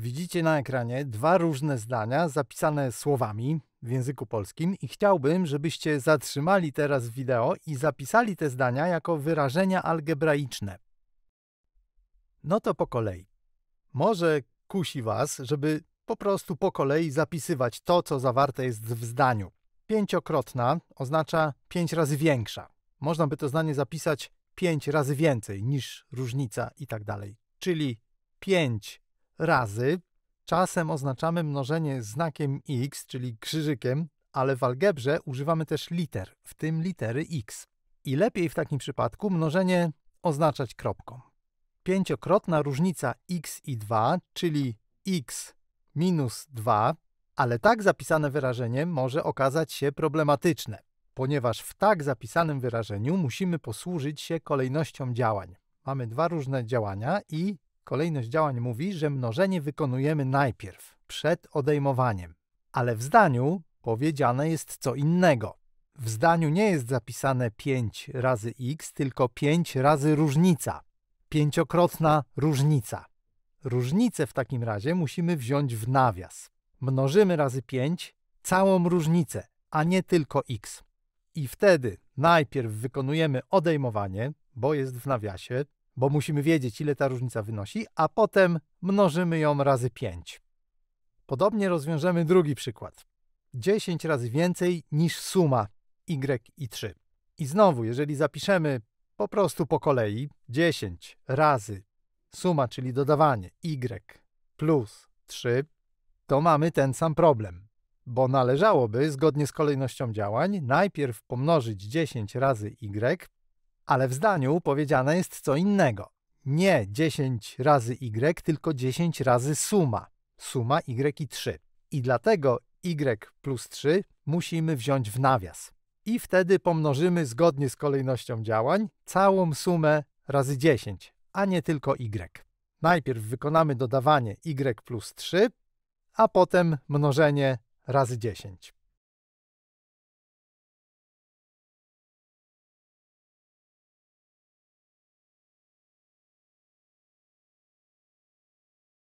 Widzicie na ekranie dwa różne zdania zapisane słowami w języku polskim i chciałbym, żebyście zatrzymali teraz wideo i zapisali te zdania jako wyrażenia algebraiczne. No to po kolei. Może kusi Was, żeby po prostu po kolei zapisywać to, co zawarte jest w zdaniu. Pięciokrotna oznacza pięć razy większa. Można by to zdanie zapisać pięć razy więcej niż różnica i tak dalej. Czyli pięć razy. Czasem oznaczamy mnożenie znakiem x, czyli krzyżykiem, ale w algebrze używamy też liter, w tym litery x. I lepiej w takim przypadku mnożenie oznaczać kropką. Pięciokrotna różnica x i 2, czyli x minus 2, ale tak zapisane wyrażenie może okazać się problematyczne, ponieważ w tak zapisanym wyrażeniu musimy posłużyć się kolejnością działań. Mamy dwa różne działania i Kolejność działań mówi, że mnożenie wykonujemy najpierw, przed odejmowaniem. Ale w zdaniu powiedziane jest co innego. W zdaniu nie jest zapisane 5 razy x, tylko 5 razy różnica. Pięciokrotna różnica. Różnicę w takim razie musimy wziąć w nawias. Mnożymy razy 5 całą różnicę, a nie tylko x. I wtedy najpierw wykonujemy odejmowanie, bo jest w nawiasie, bo musimy wiedzieć, ile ta różnica wynosi, a potem mnożymy ją razy 5. Podobnie rozwiążemy drugi przykład. 10 razy więcej niż suma y i 3. I znowu, jeżeli zapiszemy po prostu po kolei 10 razy suma, czyli dodawanie y plus 3, to mamy ten sam problem, bo należałoby, zgodnie z kolejnością działań, najpierw pomnożyć 10 razy y ale w zdaniu powiedziane jest co innego. Nie 10 razy y, tylko 10 razy suma. Suma y i 3. I dlatego y plus 3 musimy wziąć w nawias. I wtedy pomnożymy zgodnie z kolejnością działań całą sumę razy 10, a nie tylko y. Najpierw wykonamy dodawanie y plus 3, a potem mnożenie razy 10.